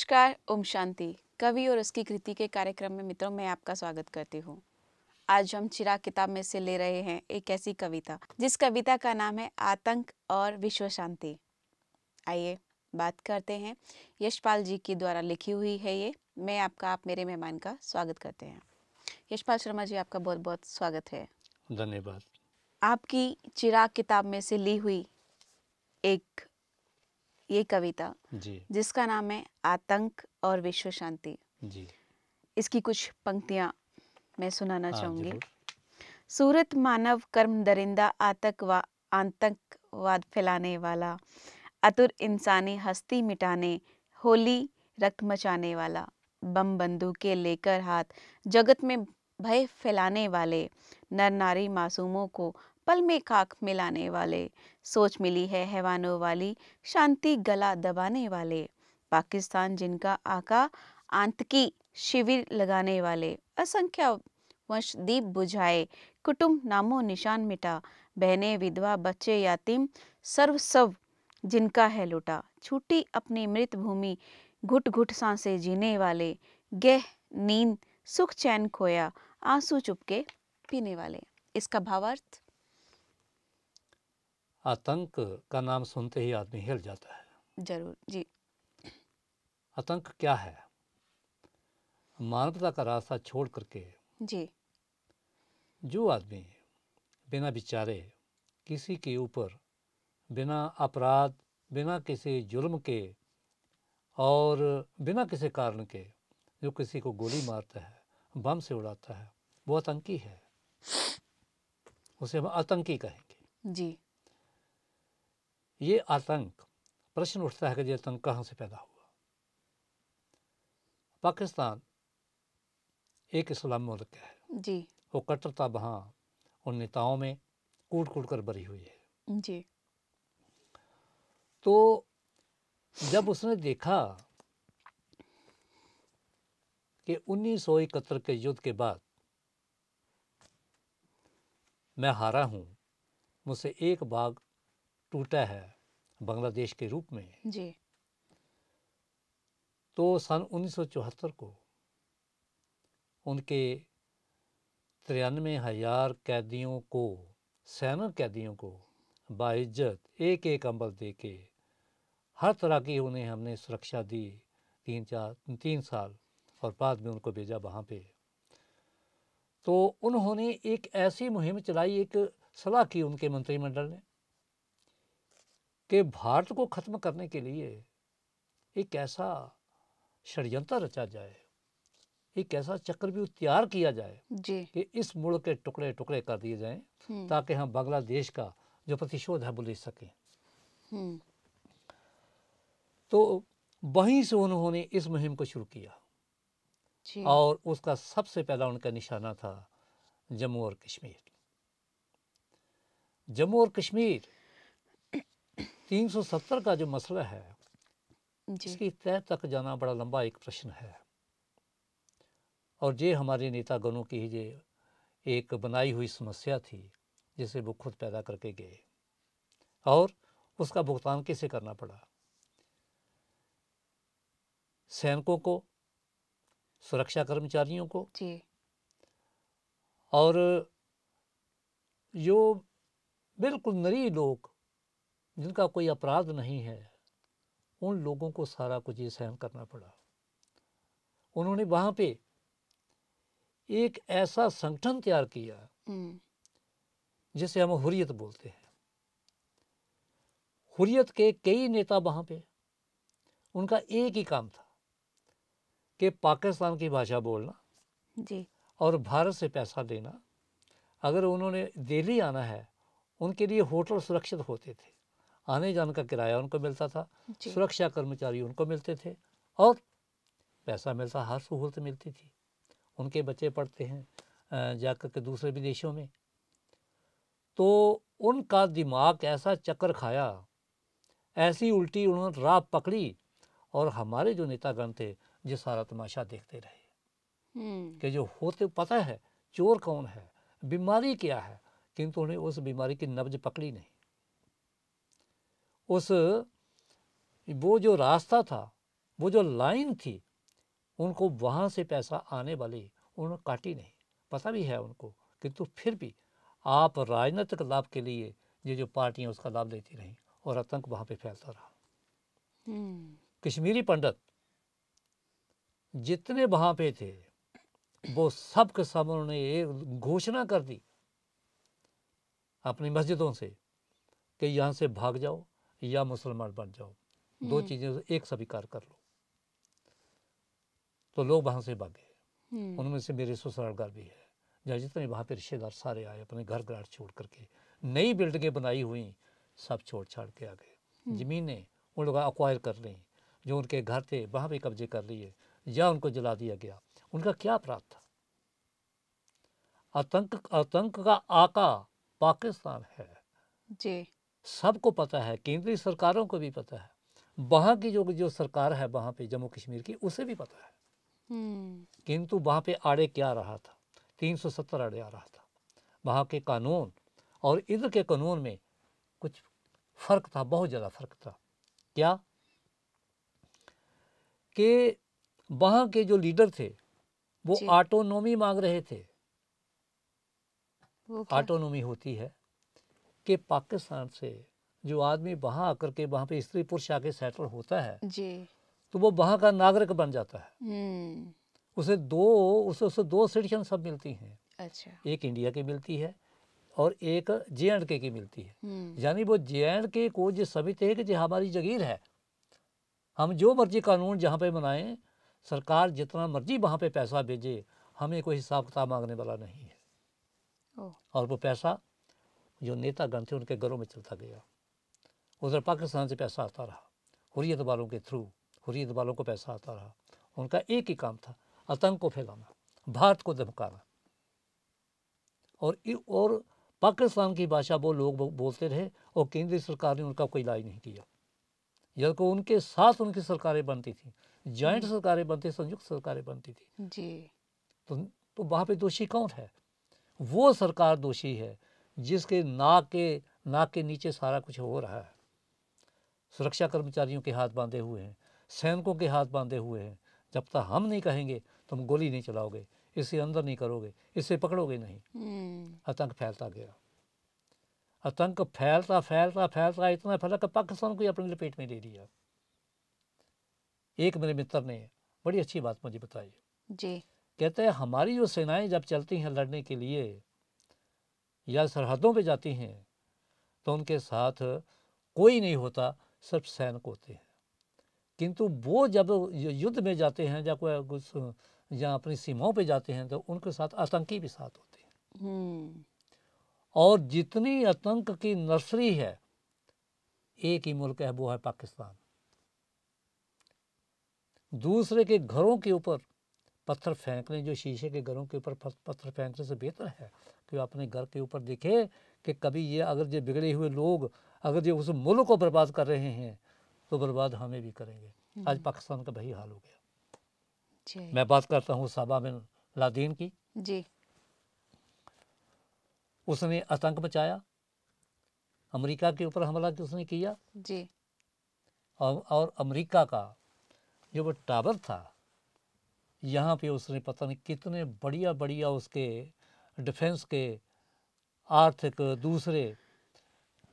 नमस्कार ओम शांति कवि और उसकी कृति के कार्यक्रम में मित्रों मैं आपका स्वागत करती हूँ आज हम चिराग किताब में से ले रहे हैं एक ऐसी कविता जिस कविता का नाम है आतंक और विश्व शांति आइए बात करते हैं यशपाल जी की द्वारा लिखी हुई है ये मैं आपका आप मेरे मेहमान का स्वागत करते हैं यशपाल शर्मा जी आपका बहुत बहुत स्वागत है धन्यवाद आपकी चिराग किताब में से ली हुई एक ये कविता जी जिसका नाम है आतंक और विश्व शांति इसकी कुछ पंक्तियां मैं सुनाना हाँ, चाहूंगी सूरत मानव कर्म दरिंदा आतंक व आतंकवाद फैलाने वाला अतुर इंसानी हस्ती मिटाने होली रक्त मचाने वाला बम बंदूकें लेकर हाथ जगत में भय फैलाने वाले नर नारी मासूमों को पल में खाक मिलाने वाले सोच मिली है हैवानों वाली शांति गला दबाने वाले पाकिस्तान जिनका आका आंतकी शिविर लगाने वाले असंख्य वंश दीप बुझाए कुटुंब नामो निशान मिटा बहने विधवा बच्चे यातिम सर्व सब जिनका है लुटा छूटी अपनी मृत भूमि घुट घुट सांसे जीने वाले गह नींद सुख चैन खोया आंसू चुपके पीने वाले इसका भावार्थ आतंक का नाम सुनते ही आदमी हिल जाता है जरूर जी आतंक क्या है मानवता का रास्ता छोड़ करके जी जो आदमी बिना बिचारे किसी के ऊपर बिना अपराध बिना किसी जुल्म के और बिना किसी कारण के जो किसी को गोली मारता है बम से उड़ाता है वो आतंकी है उसे हम आतंकी कहेंगे जी ये आतंक प्रश्न उठता है कि ये आतंक कहाँ से पैदा हुआ पाकिस्तान एक इस्लाम मुल्क है जी वो कट्टरता वहाँ उन नेताओं में कूट कूट कर भरी हुई है जी तो जब उसने देखा कि उन्नीस सौ इकहत्तर के युद्ध के बाद मैं हारा हूँ मुझसे एक बाग टूटा है बांग्लादेश के रूप में जी तो सन 1974 को उनके तिरानवे हजार कैदियों को सैनिक कैदियों को बाइज्जत एक एक अम्बल दे के हर तरह की उन्हें हमने सुरक्षा दी तीन चार तीन साल और बाद में उनको भेजा वहाँ पे तो उन्होंने एक ऐसी मुहिम चलाई एक सलाह की उनके मंत्रिमंडल ने कि भारत को ख़त्म करने के लिए एक ऐसा षडयंत्र रचा जाए एक ऐसा चक्रव्यूह तैयार किया जाए कि इस मुल्क के टुकड़े टुकड़े कर दिए जाएं हम्म। ताकि हम बांग्लादेश का जो प्रतिशोध है वो ले सकें हम्म। तो वहीं से उन्होंने इस मुहिम को शुरू किया और उसका सबसे पहला उनका निशाना था जम्मू और कश्मीर जम्मू और कश्मीर 370 का जो मसला है इसकी तय तक जाना बड़ा लंबा एक प्रश्न है और ये हमारे नेतागणों की ये एक बनाई हुई समस्या थी जिसे वो खुद पैदा करके गए और उसका भुगतान कैसे करना पड़ा सैनिकों को सुरक्षा कर्मचारियों को जी। और जो बिल्कुल नरी लोग जिनका कोई अपराध नहीं है उन लोगों को सारा कुछ ये सहन करना पड़ा उन्होंने वहाँ पे एक ऐसा संगठन तैयार किया हम्म। जिसे हम हुरियत बोलते हैं हुरियत के कई नेता वहाँ पे उनका एक ही काम था कि पाकिस्तान की भाषा बोलना जी और भारत से पैसा देना अगर उन्होंने दिल्ली आना है उनके लिए होटल सुरक्षित होते थे आने जाने का किराया उनको मिलता था सुरक्षा कर्मचारी उनको मिलते थे और पैसा मिलता हर सहूलत मिलती थी उनके बच्चे पढ़ते हैं जा के दूसरे विदेशों में तो उनका दिमाग ऐसा चक्कर खाया ऐसी उल्टी उन्होंने राह पकड़ी और हमारे जो नेतागण थे ये सारा तमाशा देखते रहे हम्म। कि जो होते पता है चोर कौन है बीमारी क्या है किंतु उन्हें उस बीमारी की नब्ज पकड़ी नहीं उस वो जो रास्ता था वो जो लाइन थी उनको वहाँ से पैसा आने वाली उन्होंने काटी नहीं पता भी है उनको किंतु फिर भी आप राजनीतिक लाभ के लिए ये जो पार्टियाँ उसका लाभ लेती रहीं और आतंक वहाँ पे फैलता रहा हम्म। कश्मीरी पंडित जितने वहाँ पे थे वो सब के सब उन्होंने एक घोषणा कर दी अपनी मस्जिदों से कि यहाँ से भाग जाओ या मुसलमान बन जाओ दो हम्म। चीज़ें एक स्वीकार कर लो तो लोग वहां से भागे हम्म। उनमें से मेरे ससुराल घर भी है जहाँ जितने वहां पे रिश्तेदार सारे आए अपने घर ग्राट छोड़ करके नई बिल्डिंगें बनाई हुई सब छोड़ छाड़ के आ गए हम्म। जमीने उन लोग अक्वायर कर ली जो उनके घर थे वहां पर कब्जे कर लिए या उनको जला दिया गया उनका क्या अपराध था आतंक आतंक का आका पाकिस्तान है जी सबको पता है केंद्रीय सरकारों को भी पता है वहाँ की जो जो सरकार है वहाँ पे जम्मू कश्मीर की उसे भी पता है हम्म। किंतु वहाँ पे आड़े क्या रहा था 370 आड़े आ रहा था वहाँ के कानून और इधर के कानून में कुछ फ़र्क था बहुत ज़्यादा फ़र्क था क्या कि वहाँ के जो लीडर थे वो ऑटोनोमी मांग रहे थे ऑटोनोमी होती है कि पाकिस्तान से जो आदमी वहाँ आकर के वहाँ पे स्त्री पुरुष आके सेटल होता है जी तो वो वहाँ का नागरिक बन जाता है हम्म। उसे दो उसे उसे दो सिटीजन सब मिलती हैं अच्छा एक इंडिया की मिलती है और एक जे एंड के की मिलती है हम्म। यानी वो जे एंड के को जो समित है कि जो हमारी जगीर है हम जो मर्जी कानून जहाँ पे बनाएं सरकार जितना मर्जी वहाँ पे पैसा भेजे हमें कोई हिसाब किताब मांगने वाला नहीं है और वो पैसा जो नेतागण थे उनके घरों में चलता गया उधर पाकिस्तान से पैसा आता रहा हुरियत वालों के थ्रू हुरियत वालों को पैसा आता रहा उनका एक ही काम था आतंक को फैलाना भारत को धमकाना और और पाकिस्तान की भाषा वो लोग बोलते रहे और केंद्रीय सरकार ने उनका कोई इलाज नहीं किया जबकि उनके साथ उनकी सरकारें बनती थी ज्वाइंट हम्म। सरकारें बनती संयुक्त सरकारें बनती थी जी तो, तो वहाँ पे दोषी कौन है वो सरकार दोषी है जिसके नाक के नाक के नीचे सारा कुछ हो रहा है सुरक्षा कर्मचारियों के हाथ बांधे हुए हैं सैनिकों के हाथ बांधे हुए हैं जब तक हम नहीं कहेंगे तुम गोली नहीं चलाओगे इसे अंदर नहीं करोगे इसे पकड़ोगे नहीं हम्म। आतंक फैलता गया आतंक फैलता फैलता फैलता इतना फैला कि पाकिस्तान को अपने लपेट में ले लिया एक मेरे मित्र ने बड़ी अच्छी बात मुझे बताई जी कहते हैं हमारी जो सेनाएं जब चलती हैं लड़ने के लिए या सरहदों पे जाती हैं तो उनके साथ कोई नहीं होता सिर्फ सैनिक होते हैं किंतु वो जब युद्ध में जाते हैं या कोई या अपनी सीमाओं पे जाते हैं तो उनके साथ आतंकी भी साथ होते हैं हम्म। और जितनी आतंक की नर्सरी है एक ही मुल्क है वो है पाकिस्तान दूसरे के घरों के ऊपर पत्थर फेंकने जो शीशे के घरों के ऊपर पत्थर फेंकने से बेहतर है कि अपने घर के ऊपर देखे कि कभी ये अगर ये बिगड़े हुए लोग अगर ये उस मुल्क को बर्बाद कर रहे हैं तो बर्बाद हमें भी करेंगे हम्म। आज पाकिस्तान का वही हाल हो गया जी। मैं बात करता हूँ साबा बिन लादीन की जी उसने आतंक मचाया अमेरिका के ऊपर हमला उसने किया जी और, और अमेरिका का जो वो टावर था यहाँ पे उसने पता नहीं कितने बढ़िया बढ़िया उसके डिफेंस के आर्थिक दूसरे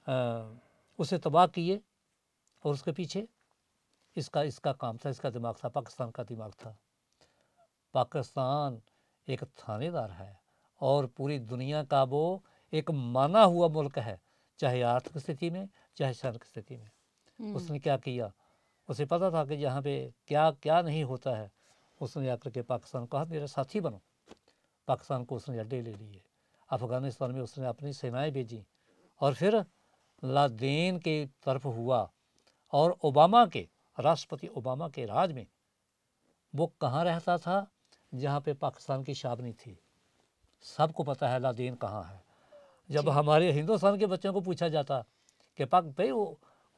आ, उसे तबाह किए और उसके पीछे इसका इसका काम था इसका दिमाग था पाकिस्तान का दिमाग था पाकिस्तान एक थानेदार है और पूरी दुनिया का वो एक माना हुआ मुल्क है चाहे आर्थिक स्थिति में चाहे शर्क स्थिति में हम्म। उसने क्या किया उसे पता था कि यहाँ पे क्या क्या नहीं होता है उसने आकर के पाकिस्तान कहा मेरा साथी बनो पाकिस्तान को उसने अड्डे ले लिए अफ़गानिस्तान में उसने अपनी सेनाएं भेजी और फिर लादेन के तरफ हुआ और ओबामा के राष्ट्रपति ओबामा के राज में वो कहाँ रहता था जहाँ पे पाकिस्तान की शाबनी थी सबको पता है लादेन कहाँ है जब हमारे हिंदुस्तान के बच्चों को पूछा जाता कि पाक भाई वो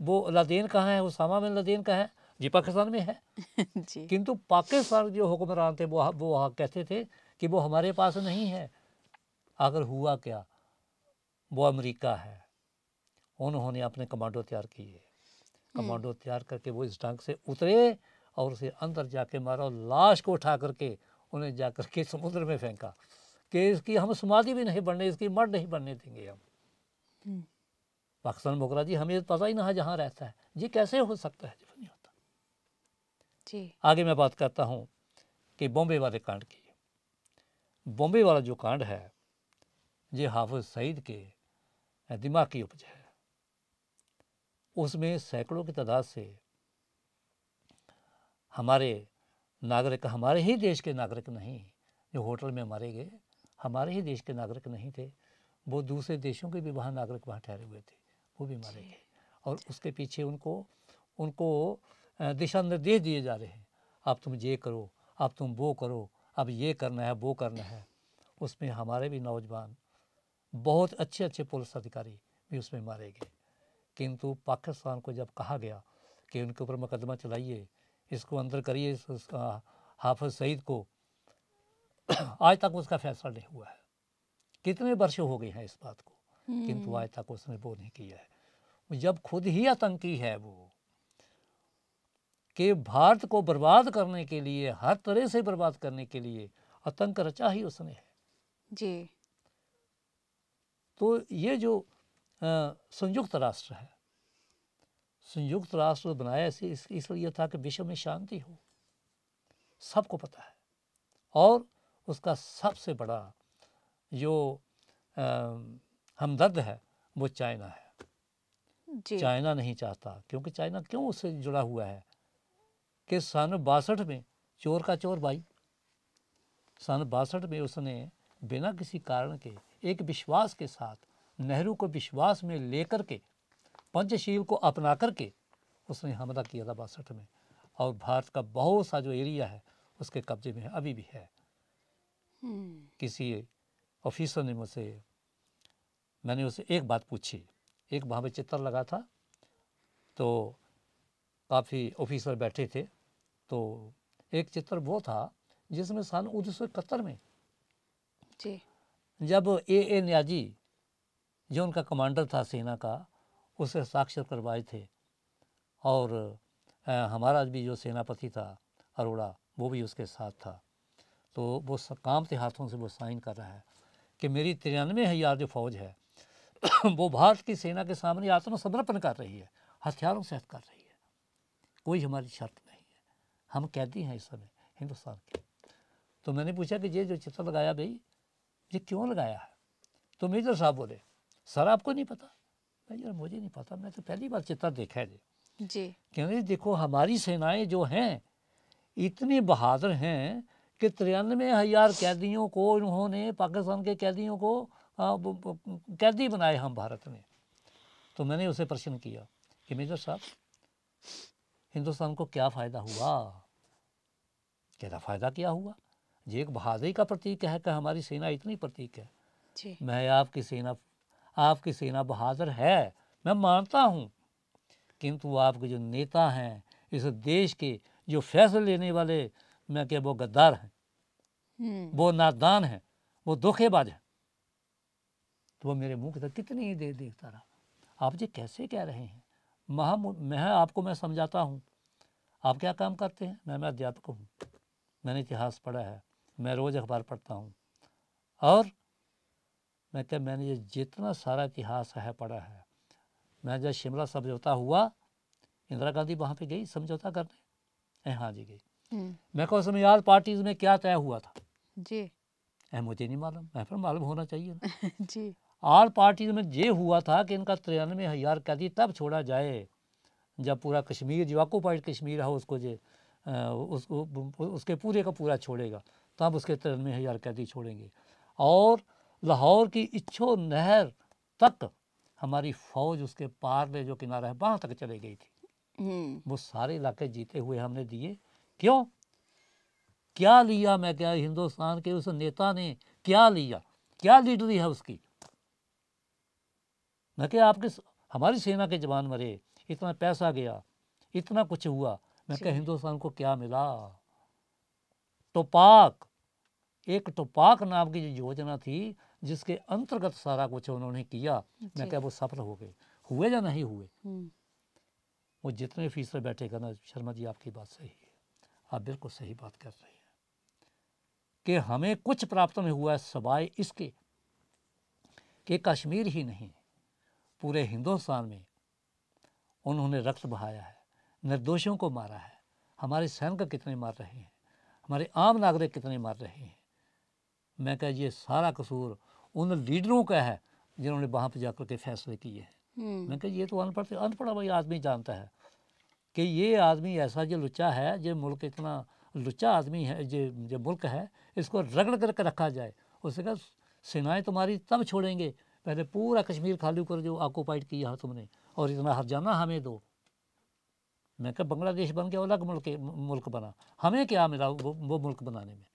वो लादेन कहाँ है उसामा में लादेन कहाँ है जी पाकिस्तान में है किंतु पाकिस्तान जो हुक्मरान थे वो वो कहते थे कि वो हमारे पास नहीं है आखिर हुआ क्या वो अमेरिका है उन्होंने अपने कमांडो तैयार किए कमांडो हम्म। तैयार करके वो इस ढंग से उतरे और उसे अंदर जाके मारा और लाश को उठा करके उन्हें जा करके समुद्र में फेंका कि इसकी हम समाधि भी नहीं बनने इसकी मर्द नहीं बनने देंगे हम पाकिस्तान हम्म। बोकरा जी हमें तो पता ही ना जहाँ रहता है ये कैसे हो सकता है जी आगे मैं बात करता हूँ कि बॉम्बे वाले कांड की बॉम्बे वाला जो कांड है ये हाफिज सईद के दिमाग की उपज है उसमें सैकड़ों की तादाद से हमारे नागरिक हमारे ही देश के नागरिक नहीं जो होटल में मारे गए हमारे ही देश के नागरिक नहीं थे वो दूसरे देशों के भी वहाँ नागरिक वहाँ ठहरे हुए थे वो भी मारे गए और उसके पीछे उनको उनको दिशा निर्देश दिए जा रहे हैं आप तुम ये करो आप तुम वो करो अब ये करना है वो करना है उसमें हमारे भी नौजवान बहुत अच्छे अच्छे पुलिस अधिकारी भी उसमें मारे गए किंतु पाकिस्तान को जब कहा गया कि उनके ऊपर मुकदमा चलाइए इसको अंदर करिए इस हाफज सईद को आज तक उसका फैसला नहीं हुआ है कितने वर्ष हो गए हैं इस बात को किंतु हम्म। आज तक उसने वो नहीं किया है जब खुद ही आतंकी है वो कि भारत को बर्बाद करने के लिए हर तरह से बर्बाद करने के लिए आतंक रचा ही उसने है जी तो ये जो संयुक्त राष्ट्र है संयुक्त राष्ट्र बनाया इस, इसलिए था कि विश्व में शांति हो सबको पता है और उसका सबसे बड़ा जो आ, हमदर्द है वो चाइना है चाइना नहीं चाहता क्योंकि चाइना क्यों उससे जुड़ा हुआ है कि सन बासठ में चोर का चोर भाई सन बासठ में उसने बिना किसी कारण के एक विश्वास के साथ नेहरू को विश्वास में लेकर के पंचशील को अपना करके उसने हमला किया था बासठ में और भारत का बहुत सा जो एरिया है उसके कब्जे में अभी भी है हम्म। किसी ऑफिसर ने मुझसे मैंने उसे एक बात पूछी एक वहाँ पर चित्र लगा था तो काफ़ी ऑफिसर बैठे थे तो एक चित्र वो था जिसमें सन उन्नीस सौ इकहत्तर में जी जब ए ए न्याजी जो उनका कमांडर था सेना का उसे साक्षर करवाए थे और हमारा भी जो सेनापति था अरोड़ा वो भी उसके साथ था तो वो काम के हाथों से वो साइन कर रहा है कि मेरी तिरानवे हज़ार जो फौज है वो भारत की सेना के सामने आत्मसमर्पण कर रही है हथियारों से कर रही है कोई हमारी शर्त नहीं हम कैदी हैं इस समय हिंदुस्तान के तो मैंने पूछा कि ये जो चित्र लगाया भाई ये क्यों लगाया है तो मेजर साहब बोले सर आपको नहीं पता यार मुझे नहीं पता मैं तो पहली बार चित्र देखा है जी जी कहने देखो हमारी सेनाएं जो हैं इतनी बहादुर हैं कि तिरानवे हज़ार कैदियों को इन्होंने पाकिस्तान के कैदियों को कैदी बनाए हम भारत में तो मैंने उसे प्रश्न किया कि मेजर साहब हिंदुस्तान को क्या फ़ायदा हुआ कहता फ़ायदा क्या हुआ ये एक बहादुरी का प्रतीक है कि हमारी सेना इतनी प्रतीक है जी। मैं आपकी सेना आपकी सेना बहादुर है मैं मानता हूँ किंतु आपके जो नेता हैं इस देश के जो फैसले लेने वाले मैं क्या वो गद्दार हैं हम्म। वो नादान हैं वो धोखेबाज हैं तो वो मेरे मुंह की तरफ कितनी देर देखता रहा आप जी कैसे कह रहे हैं महा मैं आपको मैं समझाता हूँ आप क्या काम करते हैं मैं मैं अध्यापक हूँ मैंने इतिहास पढ़ा है मैं रोज़ अखबार पढ़ता हूँ और मैं क्या मैंने ये जितना सारा इतिहास है पढ़ा है मैं जब शिमला समझौता हुआ इंदिरा गांधी वहाँ पे गई समझौता करने हाँ जी गई हम्म। मैं समझ याद पार्टीज में क्या तय हुआ था जी मुझे नहीं मालूम मैं फिर मालूम होना चाहिए ना जी आर पार्टी में ये हुआ था कि इनका तिरानवे हजार कैदी तब छोड़ा जाए जब पूरा कश्मीर जो ऑक्यूपाइड कश्मीर है उसको जे उसको उसके पूरे का पूरा छोड़ेगा तब उसके तिरानवे हजार कैदी छोड़ेंगे और लाहौर की इच्छो नहर तक हमारी फौज उसके पार में जो किनारा है वहाँ तक चले गई थी हम्म। वो सारे इलाके जीते हुए हमने दिए क्यों क्या लिया मैं क्या हिंदुस्तान के उस नेता ने क्या लिया क्या लीडरी है उसकी न कि आपके हमारी सेना के जवान मरे इतना पैसा गया इतना कुछ हुआ मैं क्या हिंदुस्तान को क्या मिला टोपाक एक टोपाक नाम की जो योजना थी जिसके अंतर्गत सारा कुछ उन्होंने किया मैं क्या वो सफल हो गए हुए या नहीं हुए वो जितने फीसद बैठे करना शर्मा जी आपकी बात सही है आप बिल्कुल सही बात कर रहे हैं कि हमें कुछ प्राप्त में हुआ है सवाए इसके कि कश्मीर ही नहीं पूरे हिंदुस्तान में उन्होंने रक्त बहाया है निर्दोषों को मारा है हमारे सैनिक कितने मार रहे हैं हमारे आम नागरिक कितने मार रहे हैं मैं कह ये सारा कसूर उन लीडरों का है जिन्होंने वहाँ पर जाकर के फैसले किए हैं हम्म। मैं कह ये तो अनपढ़ अनपढ़ा भाई आदमी जानता है कि ये आदमी ऐसा जो लुच्चा है जो मुल्क इतना लुच्चा आदमी है जो जो मुल्क है इसको रगड़ करके रखा जाए उससे कहा सेनाएँ तुम्हारी तब छोड़ेंगे पहले पूरा कश्मीर खाली कर जो ऑक्यूपाइड किया तुमने और इतना हरजाना हमें दो मैं कहा बांग्लादेश बन के अलग मुल्क मुल्क बना हमें क्या मिला वो, वो मुल्क बनाने में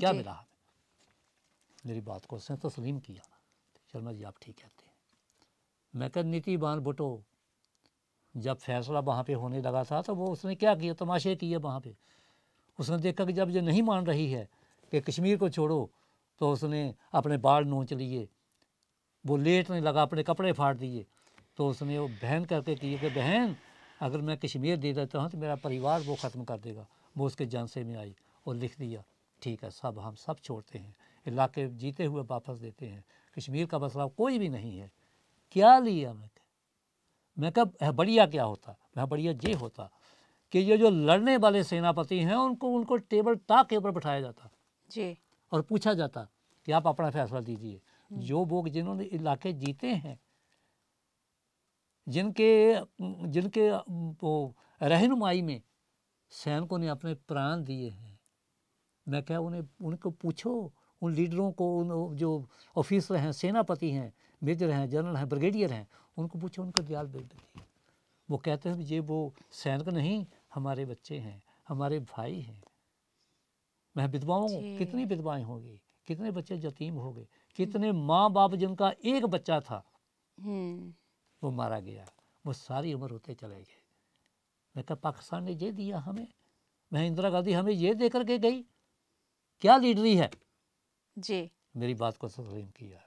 क्या मिला हमें मेरी बात को उसने तस्लीम किया शर्मा जी आप ठीक कहते हैं मैं कहा बान भुटो जब फैसला वहाँ पे होने लगा था तो वो उसने क्या किया तमाशे किए वहाँ पे उसने देखा कि जब ये नहीं मान रही है कि कश्मीर को छोड़ो तो उसने अपने बाढ़ नोच लिए वो लेटने लगा अपने कपड़े फाड़ दिए तो उसने वो बहन करके किए कि बहन अगर मैं कश्मीर दे देता हूँ तो मेरा परिवार वो ख़त्म कर देगा वो उसके जानसे में आई और लिख दिया ठीक है सब हम सब छोड़ते हैं इलाके जीते हुए वापस देते हैं कश्मीर का मसला कोई भी नहीं है क्या लिया मैं मैं कब बढ़िया क्या होता मैं बढ़िया ये होता कि ये जो लड़ने वाले सेनापति हैं उनको उनको टेबल टाक के ऊपर बैठाया जाता जी और पूछा जाता कि आप अपना फैसला दीजिए हम्म। जो लोग जिन्होंने इलाके जीते हैं जिनके जिनके वो रहनुमाई में सैनिकों ने अपने प्राण दिए हैं मैं क्या उन्हें उनको पूछो उन लीडरों को उन जो ऑफिसर हैं सेनापति हैं मेजर हैं जनरल हैं ब्रिगेडियर हैं उनको पूछो उनको दयाल बेटी वो कहते हैं ये वो सैनिक नहीं हमारे बच्चे हैं हमारे भाई हैं मैं विधवाओं कितनी विधवाएं होंगी कितने बच्चे जतीम हो गए कितने माँ बाप जिनका एक बच्चा था हम्म। वो मारा गया वो सारी उम्र होते चले गए मैं कहा पाकिस्तान ने ये दिया हमें मैं इंदिरा गांधी हमें ये दे करके गई क्या लीडरी है जी मेरी बात को तस्लीम किया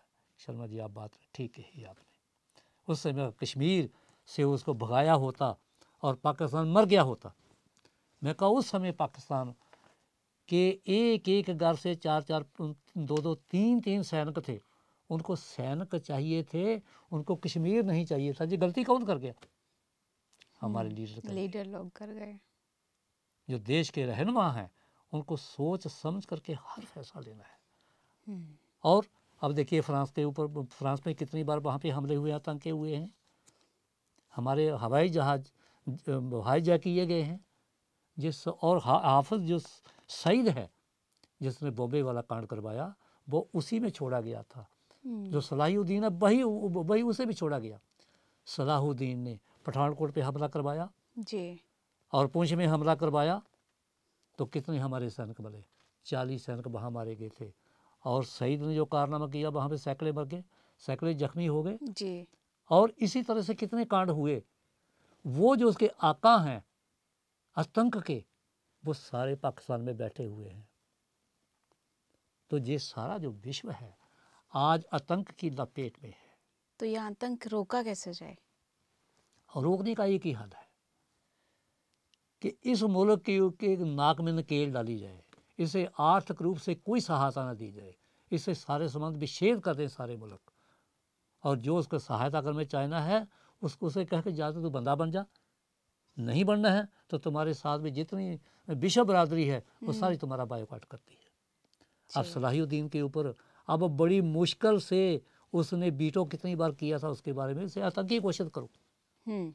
शर्मा जी आप बात ठीक कही आपने उस समय कश्मीर से उसको भगाया होता और पाकिस्तान मर गया होता मैं कहा उस समय पाकिस्तान कि एक एक घर से चार चार दो दो तीन तीन सैनिक थे उनको सैनिक चाहिए थे उनको कश्मीर नहीं चाहिए था जी गलती कौन कर गया हमारे हम्म, लीडर लीडर लोग कर गए जो देश के रहनुमा हैं उनको सोच समझ करके हर फैसला लेना है हम्म। और अब देखिए फ्रांस के ऊपर फ्रांस में कितनी बार वहाँ पे हमले हुए आतंके हुए हैं हमारे हवाई जहाज़ हवाई किए गए हैं जिस और हाफज जो सईद है जिसने बॉबे वाला कांड करवाया वो उसी में छोड़ा गया था जो हम्म। सलाहुद्दीन है वही वही उसे भी छोड़ा गया सलाहुद्दीन ने पठानकोट पे हमला करवाया जी और पूंछ में हमला करवाया तो कितने हमारे सैनिक मरे चालीस सैनिक वहाँ मारे गए थे और सईद ने जो कारनामा किया वहाँ पे सैकड़े मर गए सैकड़े जख्मी हो गए जी और इसी तरह से कितने कांड हुए वो जो उसके आका हैं आतंक के वो सारे पाकिस्तान में बैठे हुए हैं तो ये सारा जो विश्व है आज आतंक की लपेट में है तो ये आतंक रोका कैसे जाए रोकने का एक ही हल है कि इस मुल्क की के नाक में नकेल डाली जाए इसे आर्थिक रूप से कोई सहायता ना दी जाए इसे सारे संबंध विच्छेद कर दें सारे मुल्क और जो उसको सहायता करने चाइना है उसको उसे कह के जाते तो बंदा बन जा नहीं बनना है तो तुम्हारे साथ में जितनी विषय बरादरी है वो हम्म। सारी तुम्हारा बायोकाट करती है अब सलाहुद्दीन के ऊपर अब बड़ी मुश्किल से उसने बीटो कितनी बार किया था उसके बारे में आतंकी घोषित करो हम्म।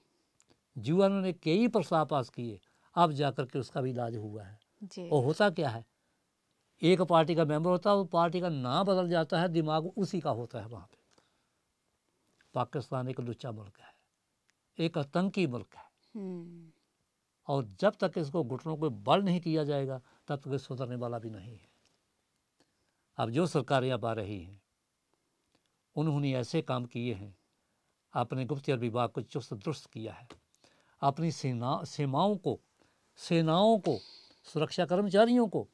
जुआन ने कई प्रस्ताव पास किए अब जाकर के उसका भी इलाज हुआ है और होता क्या है एक पार्टी का मेंबर होता है वो पार्टी का नाम बदल जाता है दिमाग उसी का होता है वहाँ पे पाकिस्तान एक लुच्चा मुल्क है एक आतंकी मुल्क है हम्म। और जब तक इसको घुटनों को बल नहीं किया जाएगा तब तक सुधरने वाला भी नहीं है अब जो सरकारें अब आ रही हैं उन्होंने ऐसे काम किए हैं अपने गुप्तचर विभाग को चुस्त दुरुस्त किया है अपनी सेना सीमाओं को सेनाओं को सुरक्षा कर्मचारियों को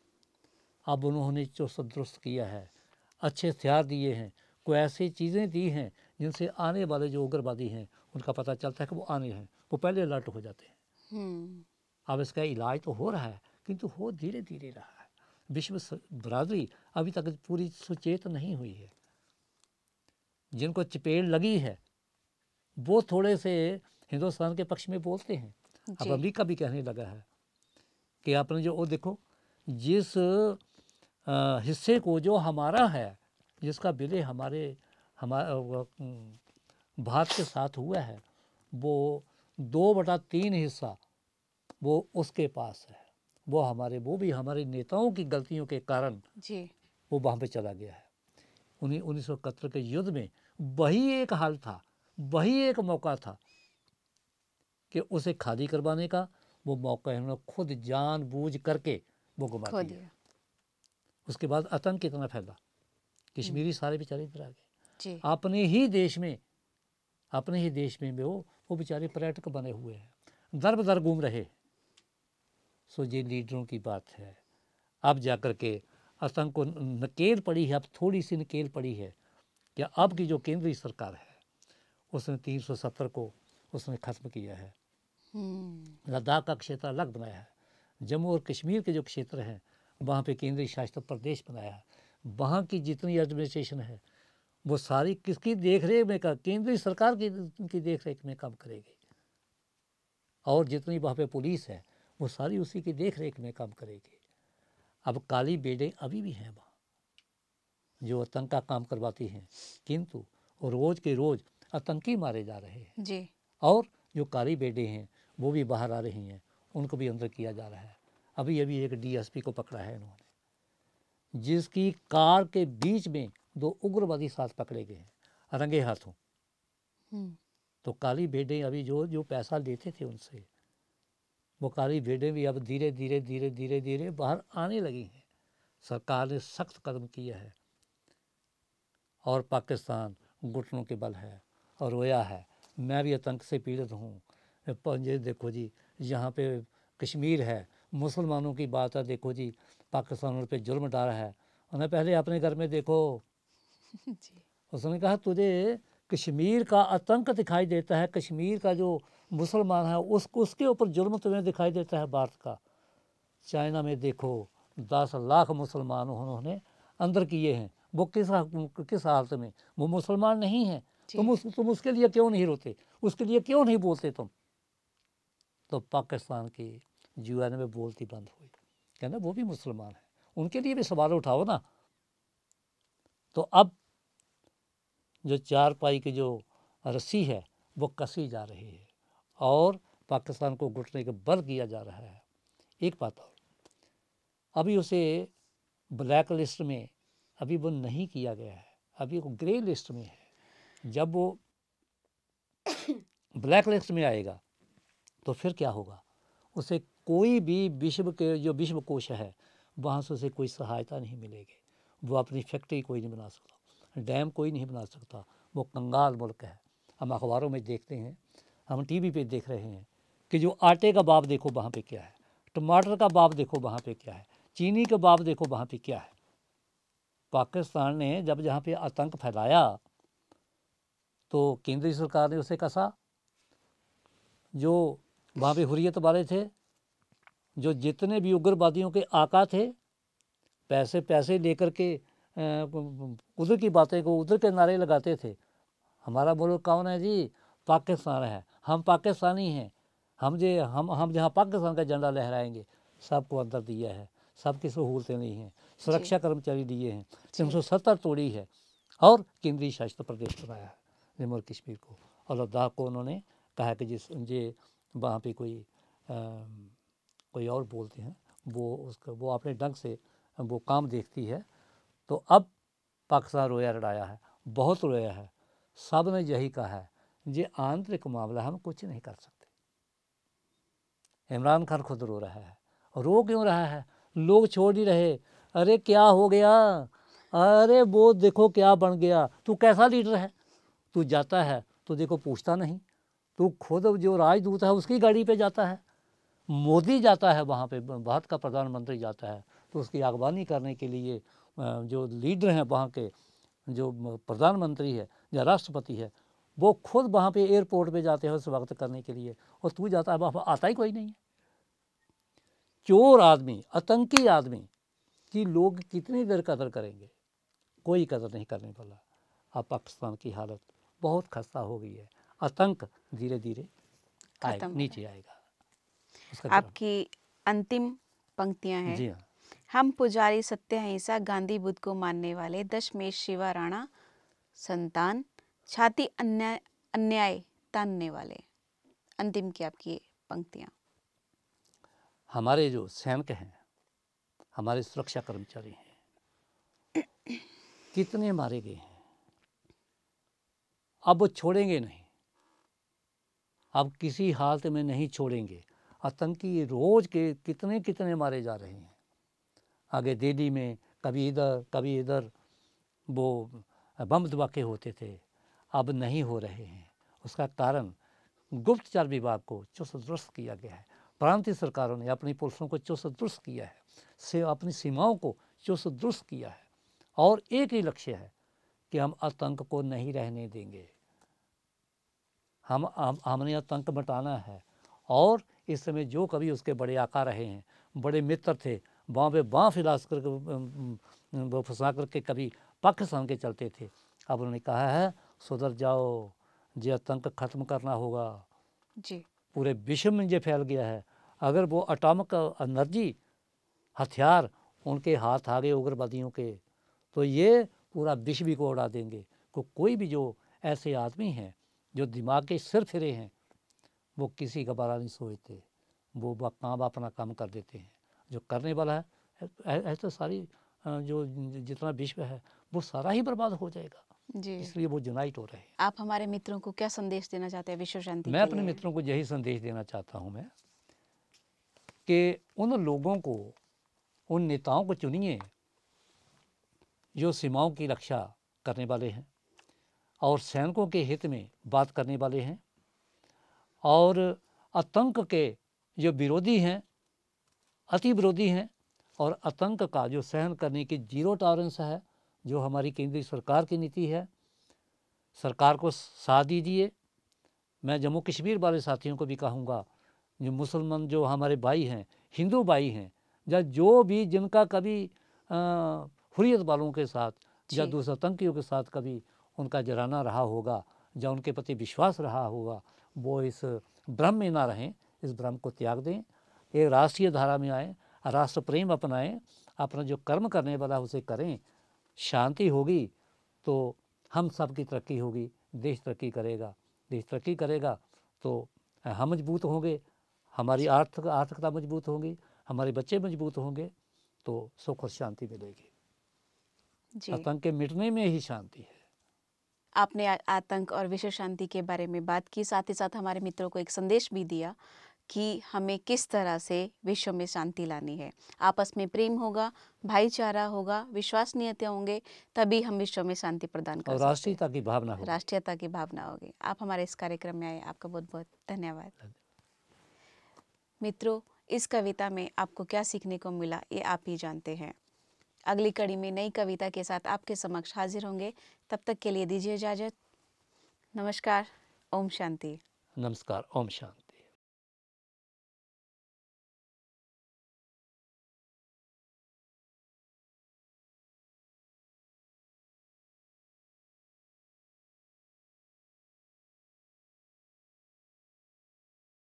अब उन्होंने चुस्त दुरुस्त किया है अच्छे हथियार दिए हैं कोई ऐसी चीज़ें दी हैं जिनसे आने वाले जो उग्रवादी हैं उनका पता चलता है कि वो आने हैं वो पहले अलर्ट हो जाते हैं हम्म। अब इसका इलाज तो हो रहा है किंतु हो धीरे धीरे रहा है विश्व बरादरी अभी तक पूरी सुचेत नहीं हुई है जिनको चपेट लगी है वो थोड़े से हिंदुस्तान के पक्ष में बोलते हैं अब अमरीका भी कहने लगा है कि आपने जो वो देखो जिस हिस्से को जो हमारा है जिसका बिले हमारे हमारा भारत के साथ हुआ है वो दो बटा तीन हिस्सा वो उसके पास है वो हमारे वो भी हमारे नेताओं की गलतियों के कारण जी वो वहाँ पे चला गया है उन्हीं उन्नीस सौ इकहत्तर के युद्ध में वही एक हाल था वही एक मौका था कि उसे खाली करवाने का वो मौका इन्होंने खुद जान बूझ करके वो गुमा दिया उसके बाद आतंक कितना फैला कश्मीरी हम्म। सारे बेचारे इधर आ गए अपने ही देश में अपने ही देश में भी वो वो बेचारे पर्यटक बने हुए हैं दर बदर घूम रहे सो ये लीडरों की बात है अब जाकर के आतंक को नकेल पड़ी है अब थोड़ी सी नकेल पड़ी है क्या अब की जो केंद्रीय सरकार है उसने 370 को उसने ख़त्म किया है हम्म। लद्दाख का क्षेत्र अलग बनाया है जम्मू और कश्मीर के जो क्षेत्र हैं वहाँ पे केंद्रीय शासित प्रदेश बनाया है वहाँ की जितनी एडमिनिस्ट्रेशन है वो सारी किसकी देख रेख में कर केंद्रीय सरकार की की देख रेख में काम करेगी और जितनी वहाँ पे पुलिस है वो सारी उसी की देख रेख में काम करेगी अब काली बेडे अभी भी हैं वहाँ जो आतंक का काम करवाती हैं किंतु रोज़ के रोज़ आतंकी मारे जा रहे हैं जी और जो काली बेडे हैं वो भी बाहर आ रही हैं उनको भी अंदर किया जा रहा है अभी अभी एक डीएसपी को पकड़ा है इन्होंने जिसकी कार के बीच में दो उग्रवादी साथ पकड़े गए हैं रंगे हाथों हम्म। तो काली बेडे अभी जो जो पैसा लेते थे उनसे वो काली बेडे भी अब धीरे धीरे धीरे धीरे धीरे बाहर आने लगी हैं सरकार ने सख्त कदम किया है और पाकिस्तान घुटनों के बल है और रोया है मैं भी आतंक से पीड़ित हूँ देखो जी यहाँ पे कश्मीर है मुसलमानों की बात है देखो जी पाकिस्तान उन पर जुर्म रहा है उन्हें पहले अपने घर में देखो उसने कहा तुझे कश्मीर का आतंक दिखाई देता है कश्मीर का जो मुसलमान है उसको उसके ऊपर जुर्म तुम्हें दिखाई देता है भारत का चाइना में देखो दस लाख मुसलमान उन्होंने अंदर किए हैं वो किस किस हालत में वो मुसलमान नहीं है तुम उस तुम उसके लिए क्यों नहीं रोते उसके लिए क्यों नहीं बोलते तुम तो पाकिस्तान की यू में बोलती बंद हुई कहना वो भी मुसलमान है उनके लिए भी सवाल उठाओ ना तो अब जो चार पाई की जो रस्सी है वो कसी जा रही है और पाकिस्तान को घुटने के बल किया जा रहा है एक बात और अभी उसे ब्लैक लिस्ट में अभी वो नहीं किया गया है अभी वो ग्रे लिस्ट में है जब वो ब्लैक लिस्ट में आएगा तो फिर क्या होगा उसे कोई भी विश्व के जो विश्व कोश है वहाँ से उसे कोई सहायता नहीं मिलेगी वो अपनी फैक्ट्री कोई नहीं बना सकता डैम कोई नहीं बना सकता वो कंगाल मुल्क है हम अखबारों में देखते हैं हम टीवी पे देख रहे हैं कि जो आटे का बाप देखो वहाँ पे क्या है टमाटर का बाप देखो वहाँ पे क्या है चीनी का बाप देखो वहाँ पे क्या है पाकिस्तान ने जब जहाँ पे आतंक फैलाया तो केंद्रीय सरकार ने उसे कसा जो वहाँ पे हुरियत वाले थे जो जितने भी उग्रवादियों के आका थे पैसे पैसे लेकर के उधर की बातें को उधर के नारे लगाते थे हमारा मुल्क कौन है जी पाकिस्तान है हम पाकिस्तानी हैं हम जे हम हम जहाँ पाकिस्तान का झंडा लहराएंगे सबको अंदर दिया है सबकी सहूलतें नहीं हैं सुरक्षा कर्मचारी दिए हैं तीन सौ सत्तर तोड़ी है और केंद्रीय शासित प्रदेश बनाया है जम्मू और कश्मीर को और लद्दाख को उन्होंने कहा कि जिस जे वहाँ पे कोई आ, कोई और बोलते हैं वो उसका वो अपने ढंग से वो काम देखती है तो अब पाकिस्तान रोया रड़ाया है बहुत रोया है सब ने यही कहा है ये आंतरिक मामला हम कुछ नहीं कर सकते इमरान खान खुद रो रहा है रो क्यों रहा है लोग छोड़ ही रहे अरे क्या हो गया अरे वो देखो क्या बन गया तू कैसा लीडर है तू जाता है तो देखो पूछता नहीं तू खुद जो राजदूत है उसकी गाड़ी पे जाता है मोदी जाता है वहाँ पे भारत का प्रधानमंत्री जाता है तो उसकी अगवानी करने के लिए जो लीडर हैं वहाँ के जो प्रधानमंत्री है या राष्ट्रपति है वो खुद वहाँ पे एयरपोर्ट पे जाते हैं स्वागत करने के लिए और तू जाता है वहाँ आता ही कोई नहीं है चोर आदमी आतंकी आदमी कि लोग कितनी देर कदर करेंगे कोई कदर नहीं करने वाला अब पाकिस्तान की हालत बहुत खस्ता हो गई है आतंक धीरे धीरे आए, नीचे आएगा आपकी अंतिम पंक्तियां हैं जी हाँ हम पुजारी सत्य अहिंसा गांधी बुद्ध को मानने वाले दशमेश शिवा राणा संतान छाती अन्याय अन्याय तानने वाले अंतिम की आपकी पंक्तियाँ हमारे जो सैनिक हैं हमारे सुरक्षा कर्मचारी हैं कितने मारे गए हैं अब वो छोड़ेंगे नहीं अब किसी हालत में नहीं छोड़ेंगे आतंकी रोज के कितने कितने मारे जा रहे हैं आगे दिल्ली में कभी इधर कभी इधर वो बम धमाके होते थे अब नहीं हो रहे हैं उसका कारण गुप्तचर विभाग को चुस्त दुरुस्त किया गया है प्रांतीय सरकारों ने अपनी पुलिसों को चुस्त दुरुस्त किया है से अपनी सीमाओं को चुस्त दुरुस्त किया है और एक ही लक्ष्य है कि हम आतंक को नहीं रहने देंगे हम हमने आतंक मिटाना है और इस समय जो कभी उसके बड़े आका रहे हैं बड़े मित्र थे बाँ पे बाँ फिलास कर वो फंसा करके कभी पाकिस्तान के चलते थे अब उन्होंने कहा है सुधर जाओ जे आतंक खत्म करना होगा जी पूरे विश्व में जो फैल गया है अगर वो अटामक एनर्जी हथियार उनके हाथ आ गए उग्रवादियों के तो ये पूरा विश्व भी को उड़ा देंगे को कोई भी जो ऐसे आदमी हैं जो दिमाग के सिर फिरे हैं वो किसी का बारा नहीं सोचते वो काम अपना काम कर देते हैं जो करने वाला है ऐसे तो सारी जो जितना विश्व है वो सारा ही बर्बाद हो जाएगा जी इसलिए वो यूनाइट हो रहे हैं आप हमारे मित्रों को क्या संदेश देना चाहते हैं विश्व शांति मैं अपने मित्रों को यही संदेश देना चाहता हूँ मैं कि उन लोगों को उन नेताओं को चुनिए जो सीमाओं की रक्षा करने वाले हैं और सैनिकों के हित में बात करने वाले हैं और आतंक के जो विरोधी हैं अति विरोधी हैं और आतंक का जो सहन करने की जीरो टॉलरेंस है जो हमारी केंद्रीय सरकार की नीति है सरकार को साथ दीजिए मैं जम्मू कश्मीर वाले साथियों को भी कहूँगा जो मुसलमान जो हमारे भाई हैं हिंदू भाई हैं या जो भी जिनका कभी हुरियत वालों के साथ या दूसरे आतंकियों के साथ कभी उनका जराना रहा होगा या उनके प्रति विश्वास रहा होगा वो इस भ्रम में ना रहें इस भ्रम को त्याग दें एक राष्ट्रीय धारा में आए राष्ट्र प्रेम अपनाएं अपना जो कर्म करने वाला उसे करें शांति होगी तो हम सब की तरक्की होगी देश तरक्की करेगा देश तरक्की करेगा तो हम मजबूत होंगे हमारी आर्थिक आर्थिकता मजबूत होगी हमारे बच्चे मजबूत होंगे तो सुख और शांति मिलेगी आतंक के मिटने में ही शांति है आपने आतंक और विश्व शांति के बारे में बात की साथ ही साथ हमारे मित्रों को एक संदेश भी दिया कि हमें किस तरह से विश्व में शांति लानी है आपस में प्रेम होगा भाईचारा होगा विश्वसनीयता होंगे तभी हम विश्व में शांति प्रदान कर राष्ट्रीयता की भावना राष्ट्रीयता की भावना होगी आप हमारे इस कार्यक्रम में आए आपका बहुत बहुत धन्यवाद मित्रों इस कविता में आपको क्या सीखने को मिला ये आप ही जानते हैं अगली कड़ी में नई कविता के साथ आपके समक्ष हाजिर होंगे तब तक के लिए दीजिए इजाजत नमस्कार ओम शांति नमस्कार ओम शांति